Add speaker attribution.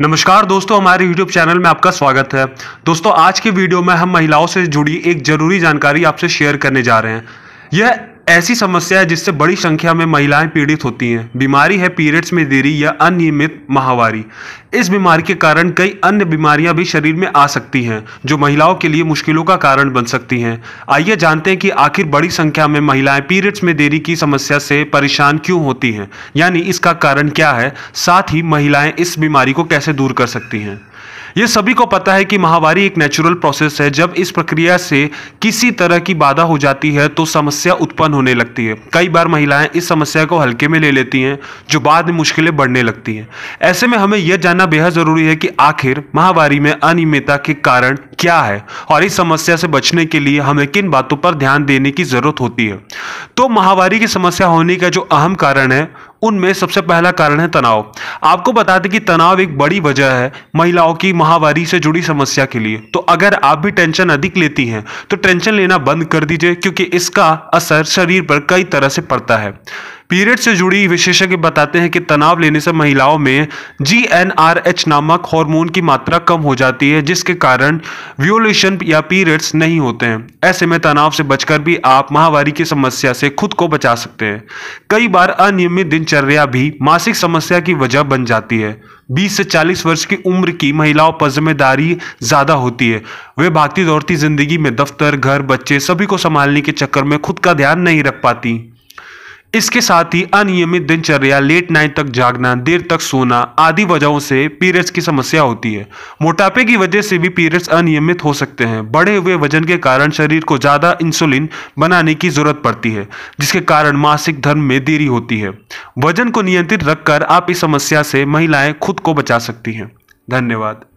Speaker 1: नमस्कार दोस्तों हमारे YouTube चैनल में आपका स्वागत है दोस्तों आज के वीडियो में हम महिलाओं से जुड़ी एक जरूरी जानकारी आपसे शेयर करने जा रहे हैं यह ऐसी समस्या है जिससे बड़ी संख्या में महिलाएं पीड़ित होती हैं बीमारी है पीरियड्स में देरी या अनियमित माहवारी इस बीमारी के कारण कई अन्य बीमारियां भी शरीर में आ सकती हैं जो महिलाओं के लिए मुश्किलों का कारण बन सकती हैं आइए जानते हैं कि आखिर बड़ी संख्या में महिलाएं पीरियड्स में देरी की समस्या से परेशान क्यों होती हैं यानी इसका कारण क्या है साथ ही महिलाएं इस बीमारी को कैसे दूर कर सकती हैं ये सभी को पता है कि महावारी एक नेचुरल प्रोसेस है जब इस प्रक्रिया से किसी तरह की बाधा हो जाती है तो समस्या उत्पन्न होने लगती है कई बार महिलाएं इस समस्या को हल्के में ले लेती हैं जो बाद में मुश्किलें बढ़ने लगती हैं ऐसे में हमें यह जानना बेहद ज़रूरी है कि आखिर महावारी में अनियमितता के कारण क्या है और इस समस्या से बचने के लिए हमें किन बातों पर ध्यान देने की ज़रूरत होती है तो महावारी की समस्या होने का जो अहम कारण है उनमें सबसे पहला कारण है तनाव आपको बता दें कि तनाव एक बड़ी वजह है महिलाओं की महावारी से जुड़ी समस्या के लिए तो अगर आप भी टेंशन अधिक लेती हैं तो टेंशन लेना बंद कर दीजिए क्योंकि इसका असर शरीर पर कई तरह से पड़ता है पीरियड से जुड़ी विशेषज्ञ बताते हैं कि तनाव लेने से महिलाओं में जी नामक हार्मोन की मात्रा कम हो जाती है जिसके कारण व्योलेशन या पीरियड्स नहीं होते हैं ऐसे में तनाव से बचकर भी आप महावारी की समस्या से खुद को बचा सकते हैं कई बार अनियमित दिनचर्या भी मासिक समस्या की वजह बन जाती है 20 से 40 वर्ष की उम्र की महिलाओं पर जिम्मेदारी ज़्यादा होती है वे भागती दौड़ती ज़िंदगी में दफ्तर घर बच्चे सभी को संभालने के चक्कर में खुद का ध्यान नहीं रख पाती इसके साथ ही अनियमित दिनचर्या लेट नाइट तक जागना देर तक सोना आदि वजहों से पीरियड्स की समस्या होती है मोटापे की वजह से भी पीरियड्स अनियमित हो सकते हैं बढ़े हुए वजन के कारण शरीर को ज़्यादा इंसुलिन बनाने की जरूरत पड़ती है जिसके कारण मासिक धर्म में देरी होती है वजन को नियंत्रित रखकर आप इस समस्या से महिलाएं खुद को बचा सकती हैं धन्यवाद